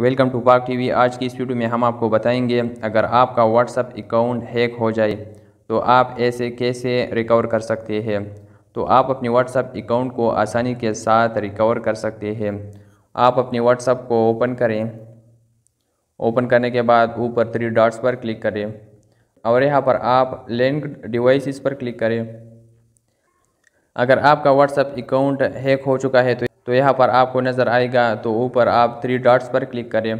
welcome to पाक TV आज की इस वीडियो में हम आपको बताएंगे अगर आपका व्हाट्सअप अकाउंट हैक हो जाए तो आप ऐसे कैसे रिकवर कर सकते हैं तो आप अपने व्हाट्सअप अकाउंट को आसानी के साथ रिकवर कर सकते हैं आप अपने व्हाट्सअप को ओपन करें ओपन करने के बाद ऊपर थ्री डॉट्स पर क्लिक करें और यहाँ पर आप लिंक डिवाइसिस पर क्लिक करें अगर आपका व्हाट्सअप अकाउंट हैक हो चुका है तो तो यहाँ पर आपको नज़र आएगा तो ऊपर आप थ्री डॉट्स पर क्लिक करें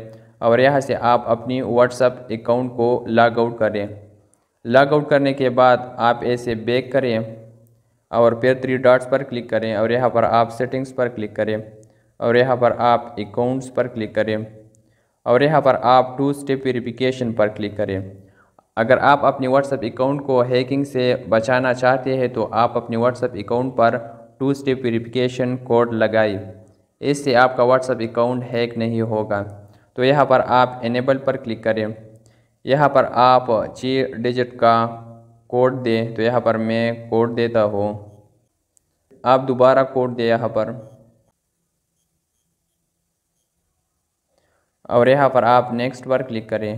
और यहाँ से आप अपनी व्हाट्सअप अकाउंट को लॉग आउट करें लॉग आउट करने के बाद आप ऐसे बैक करें और फिर थ्री डॉट्स पर क्लिक करें और यहाँ पर आप सेटिंग्स पर क्लिक करें और यहाँ पर आप अकाउंट्स पर क्लिक करें और यहाँ पर आप टू स्टेप वेरिफिकेशन पर क्लिक करें अगर आप अपने व्हाट्सएप अकाउंट को हैकिंग से बचाना चाहते हैं तो आप अपने व्हाट्सएप अकाउंट पर टू स्टेप वेरिफिकेशन कोड लगाई इससे आपका व्हाट्सअप अकाउंट हैक नहीं होगा तो यहाँ पर आप इनेबल पर क्लिक करें यहाँ पर आप ची डिजिट का कोड दें तो यहाँ पर मैं कोड देता हूँ आप दोबारा कोड दें यहाँ पर और यहाँ पर आप नेक्स्ट पर क्लिक करें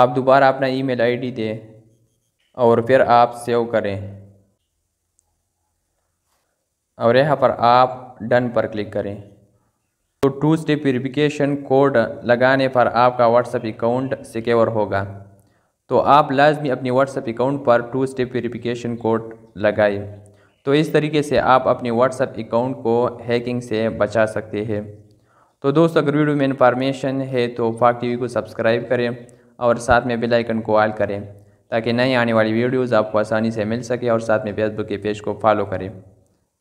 आप दोबारा अपना ईमेल आईडी दें और फिर आप सेव करें और यहाँ पर आप डन पर क्लिक करें तो टू स्टेप वेरिफिकेशन कोड लगाने पर आपका व्हाट्सएप अकाउंट सिक्योर होगा तो आप लाजमी अपने व्हाट्सएप अकाउंट पर टू स्टेप वेरिफिकेशन कोड लगाए तो इस तरीके से आप अपने व्हाट्सएप अकाउंट को हैकिंग से बचा सकते हैं तो दोस्तों अगर वीडियो में इंफॉर्मेशन है तो फाक टी को सब्सक्राइब करें और साथ में बेल आइकन को ऑल करें ताकि नई आने वाली वीडियोस आपको आसानी से मिल सके और साथ में फेसबुक के पेज को फॉलो करें